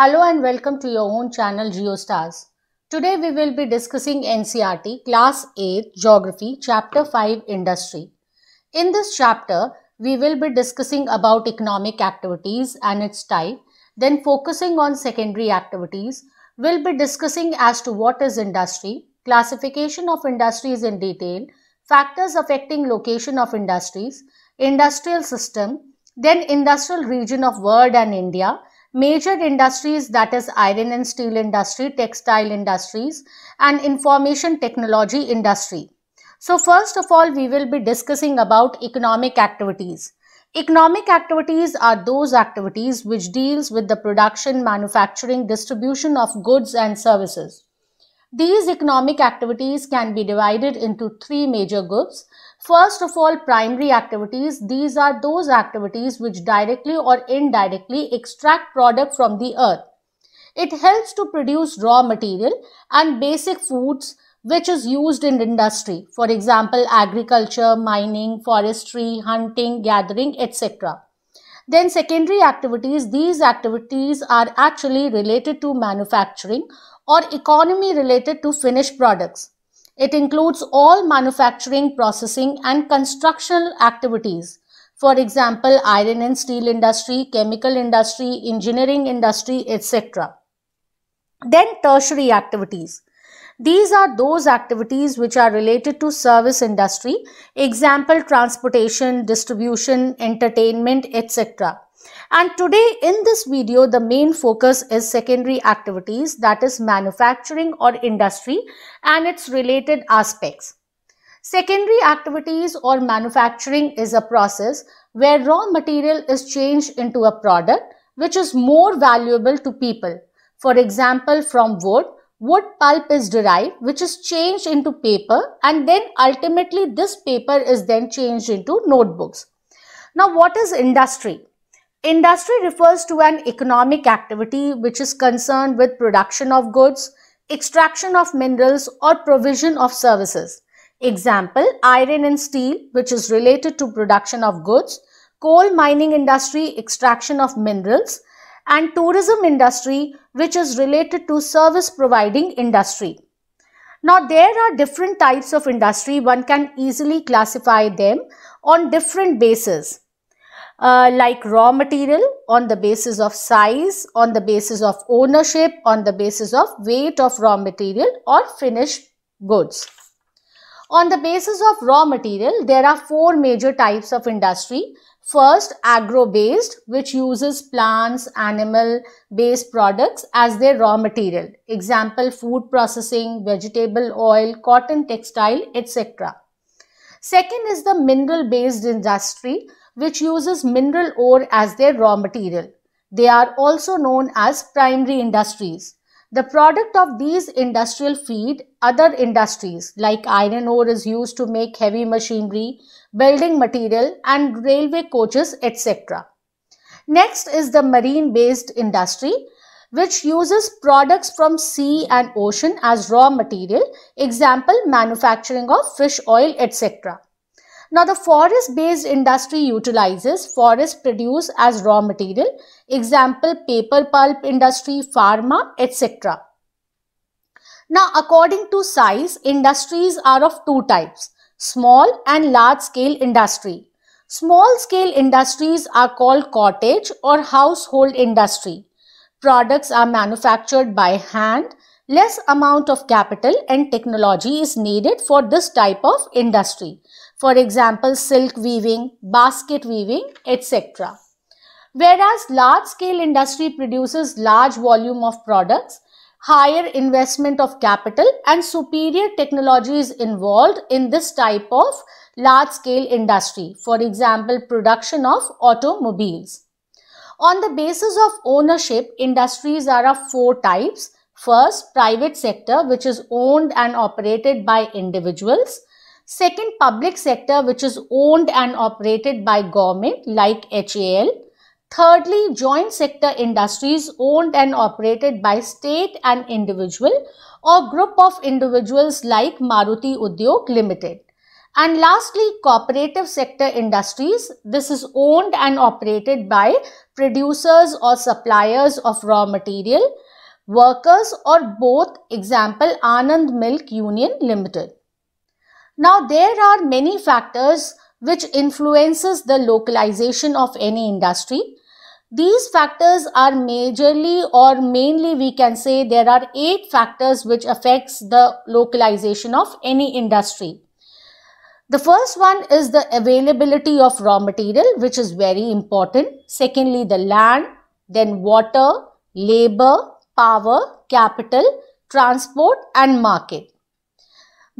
Hello and welcome to your own channel GeoStars. Today we will be discussing NCRT Class 8 Geography Chapter 5 Industry. In this chapter, we will be discussing about economic activities and its type, then focusing on secondary activities. We'll be discussing as to what is industry, classification of industries in detail, factors affecting location of industries, industrial system, then industrial region of world and India, major industries that is iron and steel industry, textile industries and information technology industry. So first of all, we will be discussing about economic activities. Economic activities are those activities which deals with the production, manufacturing, distribution of goods and services. These economic activities can be divided into three major groups. First of all, primary activities. These are those activities which directly or indirectly extract product from the earth. It helps to produce raw material and basic foods which is used in industry. For example, agriculture, mining, forestry, hunting, gathering, etc. Then secondary activities, these activities are actually related to manufacturing or economy related to finished products. It includes all manufacturing, processing and constructional activities. For example, iron and steel industry, chemical industry, engineering industry, etc. Then tertiary activities. These are those activities which are related to service industry, example transportation, distribution, entertainment, etc. And today in this video, the main focus is secondary activities that is manufacturing or industry and its related aspects. Secondary activities or manufacturing is a process where raw material is changed into a product which is more valuable to people. For example, from wood, wood pulp is derived which is changed into paper and then ultimately this paper is then changed into notebooks. Now what is industry? Industry refers to an economic activity which is concerned with production of goods, extraction of minerals or provision of services. Example, iron and steel which is related to production of goods, coal mining industry, extraction of minerals and tourism industry which is related to service providing industry. Now there are different types of industry. One can easily classify them on different bases. Uh, like raw material on the basis of size, on the basis of ownership, on the basis of weight of raw material or finished goods. On the basis of raw material, there are four major types of industry First, agro-based, which uses plants, animal-based products as their raw material. Example, food processing, vegetable oil, cotton textile, etc. Second is the mineral-based industry, which uses mineral ore as their raw material. They are also known as primary industries. The product of these industrial feed other industries like iron ore is used to make heavy machinery, building material and railway coaches etc. Next is the marine based industry which uses products from sea and ocean as raw material, example manufacturing of fish oil etc. Now the forest based industry utilizes forest produce as raw material, example paper pulp industry, pharma, etc. Now according to size, industries are of two types, small and large scale industry. Small scale industries are called cottage or household industry. Products are manufactured by hand, less amount of capital and technology is needed for this type of industry for example silk weaving, basket weaving, etc. Whereas large scale industry produces large volume of products, higher investment of capital and superior technology is involved in this type of large scale industry. For example, production of automobiles. On the basis of ownership, industries are of four types. First, private sector which is owned and operated by individuals. Second, public sector which is owned and operated by government like HAL. Thirdly, joint sector industries owned and operated by state and individual or group of individuals like Maruti Udyog Limited. And lastly, cooperative sector industries. This is owned and operated by producers or suppliers of raw material, workers or both, example Anand Milk Union Limited. Now there are many factors which influences the localization of any industry. These factors are majorly or mainly we can say there are eight factors which affects the localization of any industry. The first one is the availability of raw material which is very important. Secondly, the land, then water, labor, power, capital, transport and market.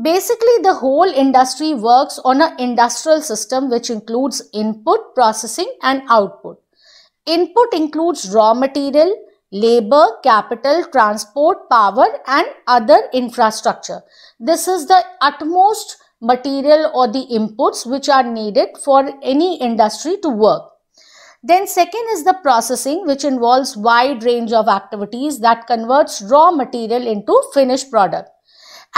Basically, the whole industry works on an industrial system which includes input, processing and output. Input includes raw material, labor, capital, transport, power and other infrastructure. This is the utmost material or the inputs which are needed for any industry to work. Then second is the processing which involves wide range of activities that converts raw material into finished product.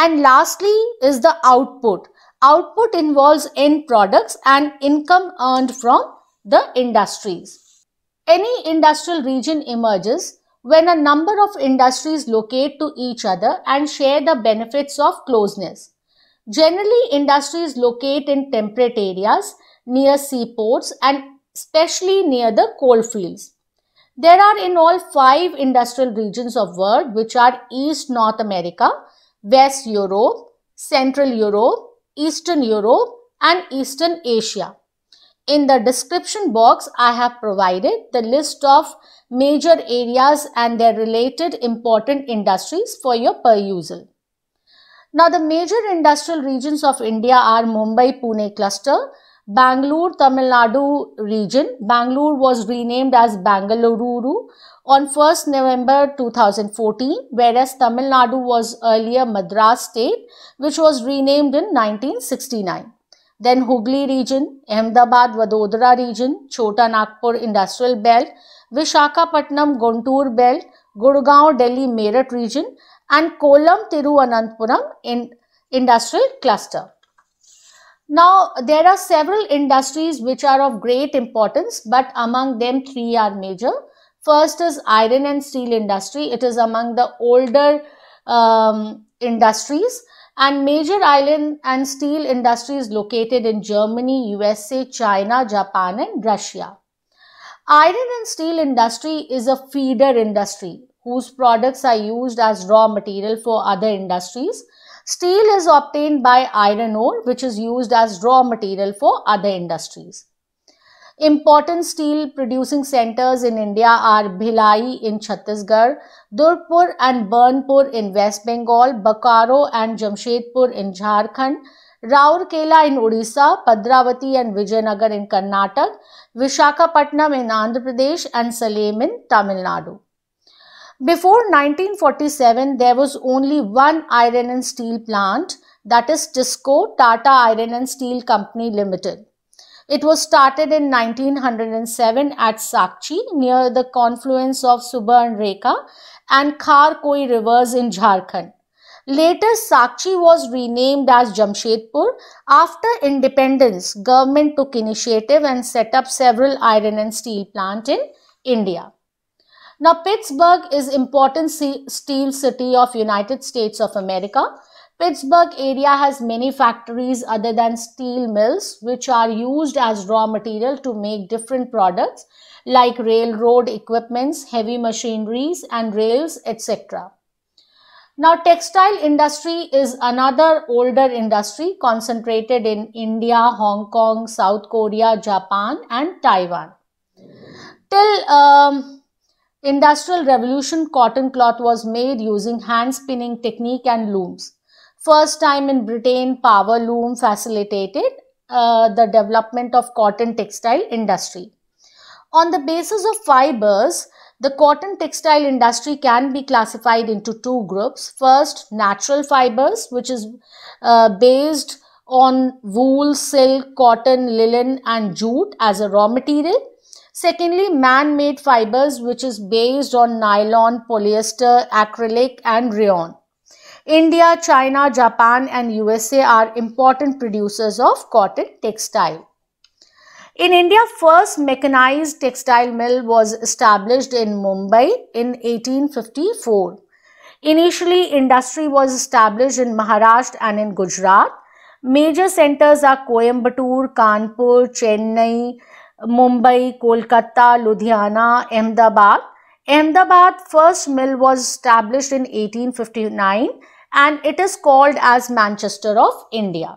And lastly is the output. Output involves end products and income earned from the industries. Any industrial region emerges when a number of industries locate to each other and share the benefits of closeness. Generally, industries locate in temperate areas, near seaports and especially near the coal fields. There are in all five industrial regions of world which are East North America, West Europe, Central Europe, Eastern Europe and Eastern Asia. In the description box, I have provided the list of major areas and their related important industries for your perusal. Now, the major industrial regions of India are Mumbai-Pune cluster, Bangalore-Tamil Nadu region. Bangalore was renamed as Bangalore on 1st November 2014, whereas Tamil Nadu was earlier Madras state, which was renamed in 1969. Then Hooghly region, Ahmedabad Vadodara region, Chota Nagpur industrial belt, Vishakhapatnam Guntur belt, Gurgaon Delhi Meerut region and Kolam Tiruvananthapuram in industrial cluster. Now, there are several industries which are of great importance, but among them three are major. First is iron and steel industry. It is among the older um, industries and major iron and steel industries located in Germany, USA, China, Japan and Russia. Iron and steel industry is a feeder industry whose products are used as raw material for other industries. Steel is obtained by iron ore which is used as raw material for other industries. Important steel producing centers in India are Bhilai in Chhattisgarh, Durpur and Burnpur in West Bengal, Bokaro and Jamshedpur in Jharkhand, Raurkela in Odisha, Padravati and Vijayanagar in Karnataka, Vishakhapatnam in Andhra Pradesh and Salem in Tamil Nadu. Before 1947, there was only one iron and steel plant, that is TISCO, Tata Iron and Steel Company Limited. It was started in 1907 at Sakchi near the confluence of Subarnrekha and Kharkoi rivers in Jharkhand. Later, Sakchi was renamed as Jamshedpur. After independence, government took initiative and set up several iron and steel plant in India. Now, Pittsburgh is important steel city of United States of America. Pittsburgh area has many factories other than steel mills which are used as raw material to make different products like railroad equipments, heavy machineries and rails etc. Now textile industry is another older industry concentrated in India, Hong Kong, South Korea, Japan and Taiwan. Till um, Industrial revolution cotton cloth was made using hand spinning technique and looms. First time in Britain, power loom facilitated uh, the development of cotton textile industry. On the basis of fibers, the cotton textile industry can be classified into two groups. First, natural fibers, which is uh, based on wool, silk, cotton, linen and jute as a raw material. Secondly, man-made fibers, which is based on nylon, polyester, acrylic and rayon. India, China, Japan and USA are important producers of cotton textile. In India, first mechanized textile mill was established in Mumbai in 1854. Initially, industry was established in Maharashtra and in Gujarat. Major centers are Coimbatore, Kanpur, Chennai, Mumbai, Kolkata, Ludhiana, Ahmedabad. Ahmedabad first mill was established in 1859 and it is called as Manchester of India.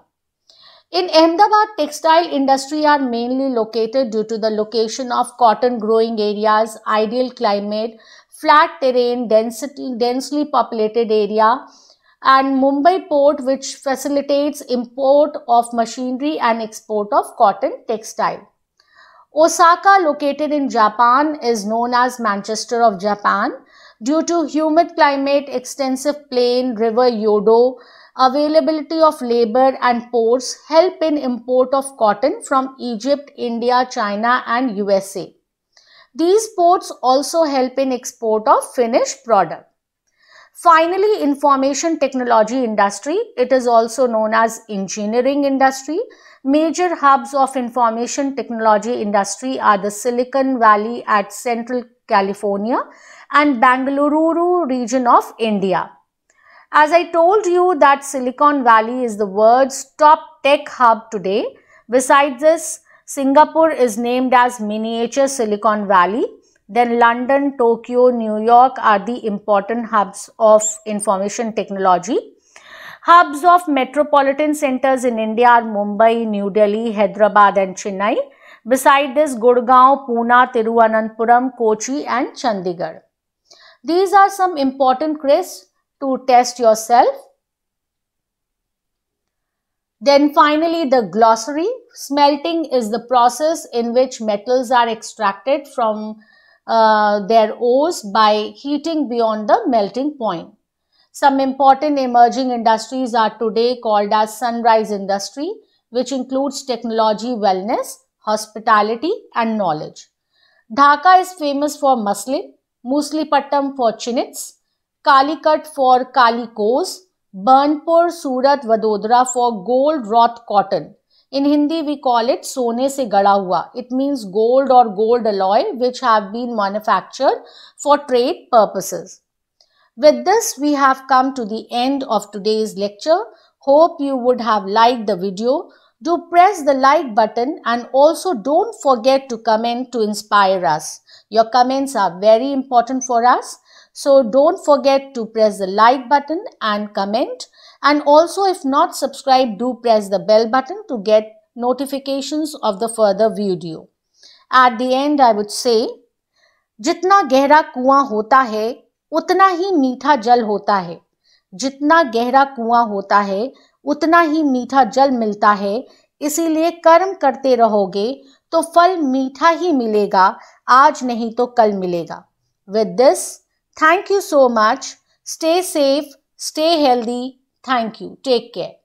In Ahmedabad, textile industry are mainly located due to the location of cotton growing areas, ideal climate, flat terrain, density, densely populated area and Mumbai port which facilitates import of machinery and export of cotton textile. Osaka, located in Japan, is known as Manchester of Japan due to humid climate, extensive plain, river Yodo, availability of labor and ports help in import of cotton from Egypt, India, China and USA. These ports also help in export of finished product. Finally, information technology industry, it is also known as engineering industry. Major hubs of information technology industry are the Silicon Valley at Central California and Bangalore region of India. As I told you that Silicon Valley is the world's top tech hub today. Besides this, Singapore is named as miniature Silicon Valley then London, Tokyo, New York are the important hubs of information technology. Hubs of metropolitan centers in India are Mumbai, New Delhi, Hyderabad and Chennai. Beside this, Gurgaon, Pune, Tiruvananthapuram, Kochi and Chandigarh. These are some important quiz to test yourself. Then finally, the glossary. Smelting is the process in which metals are extracted from uh, their ores by heating beyond the melting point. Some important emerging industries are today called as sunrise industry, which includes technology, wellness, hospitality and knowledge. Dhaka is famous for muslin, Muslipattam for chinits, Kalikat for kalikos, Burnpur, Surat, Vadodara for gold wrought cotton. In Hindi, we call it sone se gada hua. It means gold or gold alloy which have been manufactured for trade purposes. With this, we have come to the end of today's lecture. Hope you would have liked the video. Do press the like button and also don't forget to comment to inspire us. Your comments are very important for us. So don't forget to press the like button and comment And also if not subscribed, do press the bell button to get notifications of the further video. At the end I would say, जितना गहरा कुआं होता है उतना ही मीठा जल होता है जितना गहरा कुआं होता है उतना ही मीठा जल मिलता है इसीलिए कर्म करते रहोगे तो फल मीठा ही मिलेगा आज नहीं तो कल मिलेगा with this thank you so much stay safe stay healthy Thank you. Take care.